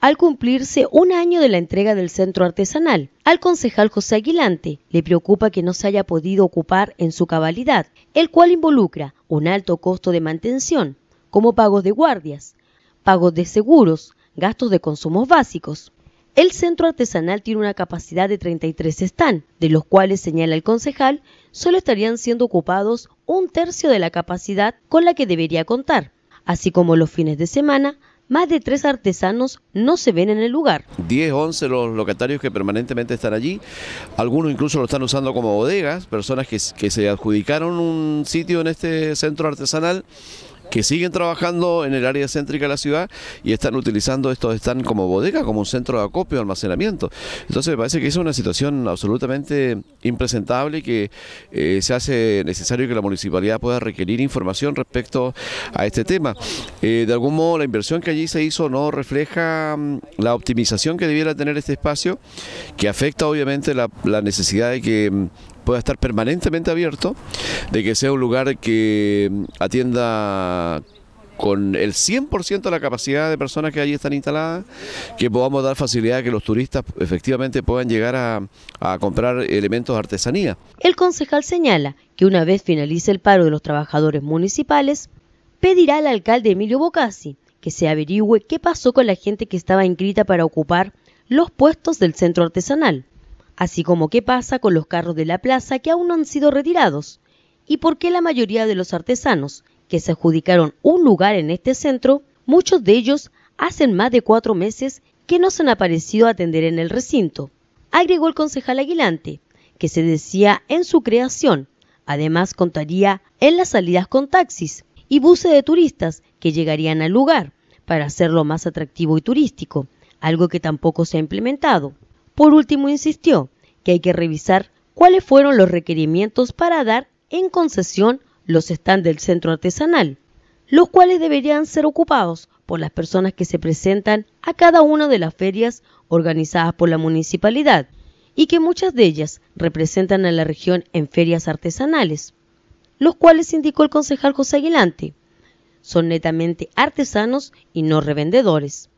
al cumplirse un año de la entrega del centro artesanal. Al concejal José Aguilante le preocupa que no se haya podido ocupar en su cabalidad, el cual involucra un alto costo de mantención, como pagos de guardias, pagos de seguros, gastos de consumos básicos. El centro artesanal tiene una capacidad de 33 stand, de los cuales, señala el concejal, solo estarían siendo ocupados un tercio de la capacidad con la que debería contar, así como los fines de semana, más de tres artesanos no se ven en el lugar. 10, 11 los locatarios que permanentemente están allí. Algunos incluso lo están usando como bodegas, personas que, que se adjudicaron un sitio en este centro artesanal que siguen trabajando en el área céntrica de la ciudad y están utilizando estos están como bodega, como un centro de acopio, almacenamiento. Entonces me parece que es una situación absolutamente impresentable que eh, se hace necesario que la municipalidad pueda requerir información respecto a este tema. Eh, de algún modo la inversión que allí se hizo no refleja mm, la optimización que debiera tener este espacio, que afecta obviamente la, necesidad de que mm, pueda estar permanentemente abierto, de que sea un lugar que atienda con el 100% de la capacidad de personas que allí están instaladas, que podamos dar facilidad a que los turistas efectivamente puedan llegar a, a comprar elementos de artesanía. El concejal señala que una vez finalice el paro de los trabajadores municipales, pedirá al alcalde Emilio Bocasi que se averigüe qué pasó con la gente que estaba inscrita para ocupar los puestos del centro artesanal así como qué pasa con los carros de la plaza que aún no han sido retirados y por qué la mayoría de los artesanos que se adjudicaron un lugar en este centro, muchos de ellos hacen más de cuatro meses que no se han aparecido a atender en el recinto, agregó el concejal Aguilante, que se decía en su creación. Además contaría en las salidas con taxis y buses de turistas que llegarían al lugar para hacerlo más atractivo y turístico, algo que tampoco se ha implementado. Por último, insistió que hay que revisar cuáles fueron los requerimientos para dar en concesión los stands del centro artesanal, los cuales deberían ser ocupados por las personas que se presentan a cada una de las ferias organizadas por la municipalidad y que muchas de ellas representan a la región en ferias artesanales, los cuales indicó el concejal José Aguilante, son netamente artesanos y no revendedores.